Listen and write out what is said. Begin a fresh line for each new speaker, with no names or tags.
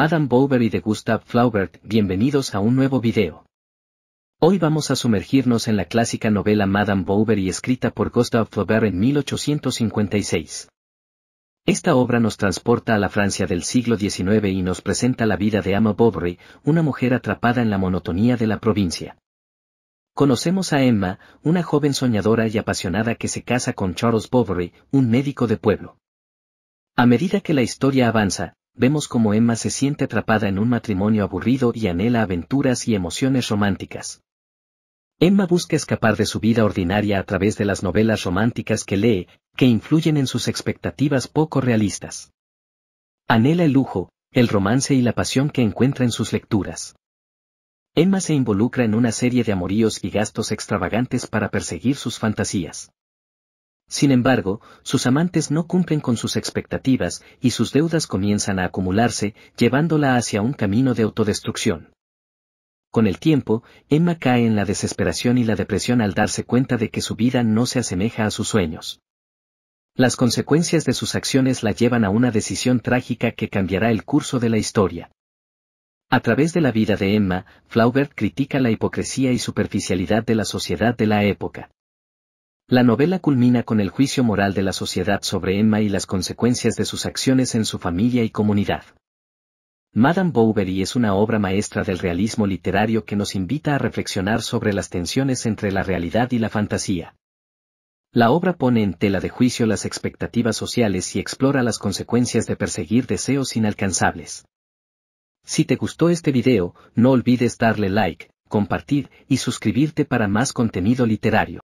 Madame Bovary de Gustave Flaubert, bienvenidos a un nuevo video. Hoy vamos a sumergirnos en la clásica novela Madame Bovary escrita por Gustave Flaubert en 1856. Esta obra nos transporta a la Francia del siglo XIX y nos presenta la vida de Emma Bovary, una mujer atrapada en la monotonía de la provincia. Conocemos a Emma, una joven soñadora y apasionada que se casa con Charles Bovary, un médico de pueblo. A medida que la historia avanza, vemos como Emma se siente atrapada en un matrimonio aburrido y anhela aventuras y emociones románticas. Emma busca escapar de su vida ordinaria a través de las novelas románticas que lee, que influyen en sus expectativas poco realistas. Anhela el lujo, el romance y la pasión que encuentra en sus lecturas. Emma se involucra en una serie de amoríos y gastos extravagantes para perseguir sus fantasías. Sin embargo, sus amantes no cumplen con sus expectativas y sus deudas comienzan a acumularse, llevándola hacia un camino de autodestrucción. Con el tiempo, Emma cae en la desesperación y la depresión al darse cuenta de que su vida no se asemeja a sus sueños. Las consecuencias de sus acciones la llevan a una decisión trágica que cambiará el curso de la historia. A través de la vida de Emma, Flaubert critica la hipocresía y superficialidad de la sociedad de la época. La novela culmina con el juicio moral de la sociedad sobre Emma y las consecuencias de sus acciones en su familia y comunidad. Madame Bovary es una obra maestra del realismo literario que nos invita a reflexionar sobre las tensiones entre la realidad y la fantasía. La obra pone en tela de juicio las expectativas sociales y explora las consecuencias de perseguir deseos inalcanzables. Si te gustó este video, no olvides darle like, compartir y suscribirte para más contenido literario.